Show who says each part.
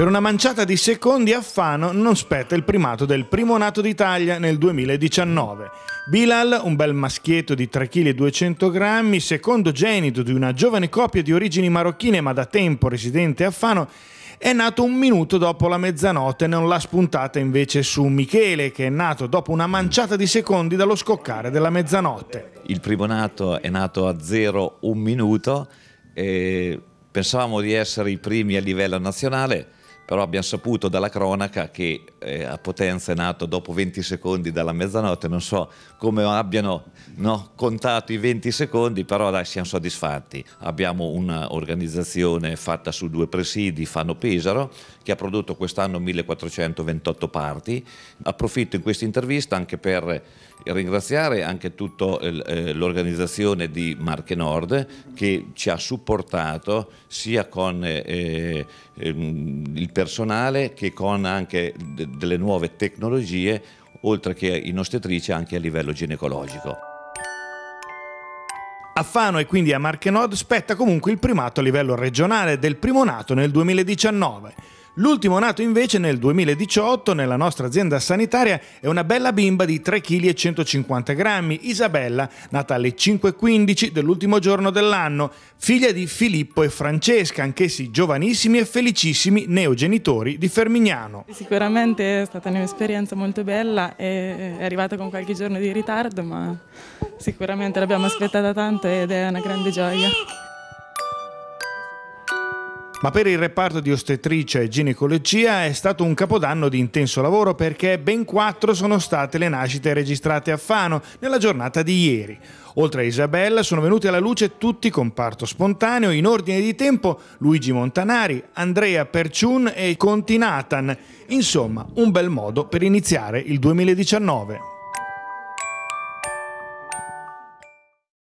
Speaker 1: Per una manciata di secondi a Fano non spetta il primato del primo nato d'Italia nel 2019. Bilal, un bel maschietto di 3,2 kg, secondo genito di una giovane coppia di origini marocchine ma da tempo residente a Fano, è nato un minuto dopo la mezzanotte, non l'ha spuntata invece su Michele, che è nato dopo una manciata di secondi dallo scoccare della mezzanotte.
Speaker 2: Il primo nato è nato a 0 un minuto e pensavamo di essere i primi a livello nazionale, però abbiamo saputo dalla cronaca che eh, a Potenza è nato dopo 20 secondi dalla mezzanotte, non so come abbiano no, contato i 20 secondi, però dai siamo soddisfatti. Abbiamo un'organizzazione fatta su due presidi, Fano Pesaro, che ha prodotto quest'anno 1428 parti. Approfitto in questa intervista anche per ringraziare anche tutta eh, l'organizzazione di Marche Nord che ci ha supportato sia con eh, ehm, il personale che con anche delle nuove tecnologie, oltre che in ostetricia anche a livello ginecologico.
Speaker 1: A Fano e quindi a Marche Nord spetta comunque il primato a livello regionale del primo nato nel 2019. L'ultimo nato invece nel 2018 nella nostra azienda sanitaria è una bella bimba di 3,150 kg, Isabella, nata alle 5.15 dell'ultimo giorno dell'anno, figlia di Filippo e Francesca, anch'essi giovanissimi e felicissimi neogenitori di
Speaker 3: Fermignano. Sicuramente è stata un'esperienza molto bella, è arrivata con qualche giorno di ritardo, ma sicuramente l'abbiamo aspettata tanto ed è una grande gioia
Speaker 1: ma per il reparto di ostetricia e ginecologia è stato un capodanno di intenso lavoro perché ben quattro sono state le nascite registrate a Fano nella giornata di ieri. Oltre a Isabella sono venuti alla luce tutti con parto spontaneo in ordine di tempo Luigi Montanari, Andrea Perciun e Conti Nathan. Insomma, un bel modo per iniziare il 2019.